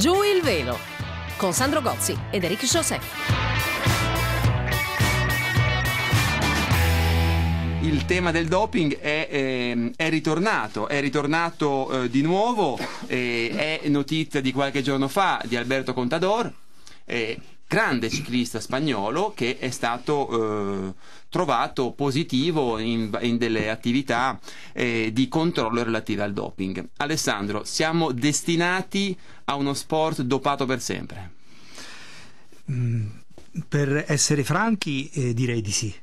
Giù il velo con Sandro Gozzi ed Eric José. il tema del doping è, eh, è ritornato, è ritornato eh, di nuovo, eh, è notizia di qualche giorno fa di Alberto Contador eh, grande ciclista spagnolo che è stato eh, trovato positivo in, in delle attività eh, di controllo relative al doping. Alessandro, siamo destinati a uno sport dopato per sempre? Mm, per essere franchi, eh, direi di sì.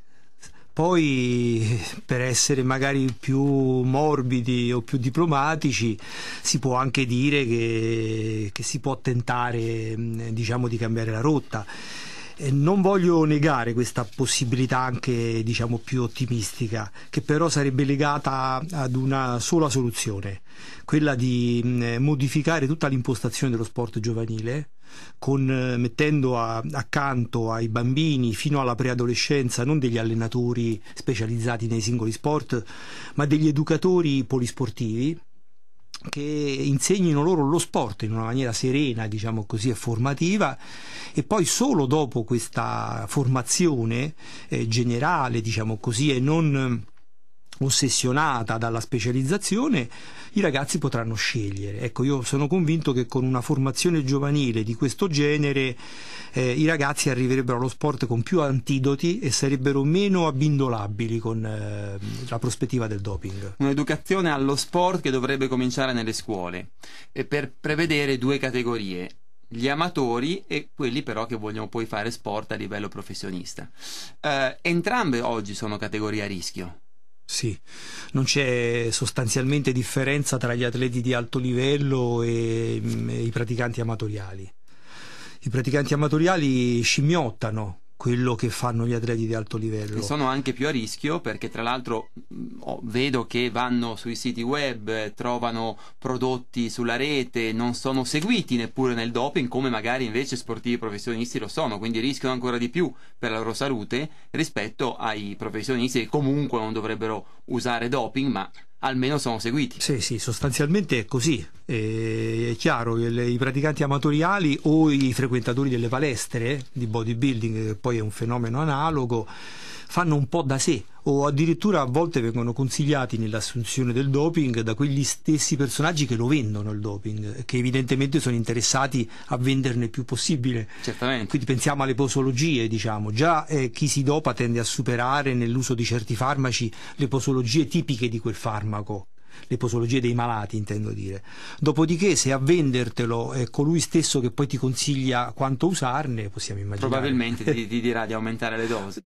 Poi, per essere magari più morbidi o più diplomatici, si può anche dire che, che si può tentare mm, diciamo, di cambiare la rotta non voglio negare questa possibilità anche diciamo, più ottimistica, che però sarebbe legata ad una sola soluzione, quella di mm, modificare tutta l'impostazione dello sport giovanile con, eh, mettendo a, accanto ai bambini fino alla preadolescenza non degli allenatori specializzati nei singoli sport, ma degli educatori polisportivi che insegnino loro lo sport in una maniera serena, diciamo così, e formativa e poi solo dopo questa formazione eh, generale, diciamo così, e non eh, ossessionata dalla specializzazione, i ragazzi potranno scegliere. Ecco, io sono convinto che con una formazione giovanile di questo genere eh, i ragazzi arriverebbero allo sport con più antidoti e sarebbero meno abbindolabili con eh, la prospettiva del doping. Un'educazione allo sport che dovrebbe cominciare nelle scuole e eh, per prevedere due categorie gli amatori e quelli però che vogliono poi fare sport a livello professionista. Eh, entrambe oggi sono categorie a rischio. Sì, non c'è sostanzialmente differenza tra gli atleti di alto livello e, mm, e i praticanti amatoriali i praticanti amatoriali scimmiottano quello che fanno gli atleti di alto livello. E sono anche più a rischio perché tra l'altro oh, vedo che vanno sui siti web, trovano prodotti sulla rete, non sono seguiti neppure nel doping come magari invece sportivi professionisti lo sono, quindi rischiano ancora di più per la loro salute rispetto ai professionisti che comunque non dovrebbero usare doping ma almeno sono seguiti. Sì, sì, sostanzialmente è così. Eh, è chiaro che i praticanti amatoriali o i frequentatori delle palestre di bodybuilding, che poi è un fenomeno analogo, fanno un po' da sé o addirittura a volte vengono consigliati nell'assunzione del doping da quegli stessi personaggi che lo vendono il doping, che evidentemente sono interessati a venderne il più possibile. Certamente. Quindi pensiamo alle posologie, diciamo. Già eh, chi si dopa tende a superare nell'uso di certi farmaci le posologie tipiche di quel farmaco le posologie dei malati intendo dire. Dopodiché se a vendertelo è eh, colui stesso che poi ti consiglia quanto usarne, possiamo immaginare. Probabilmente ti, ti dirà di aumentare le dosi.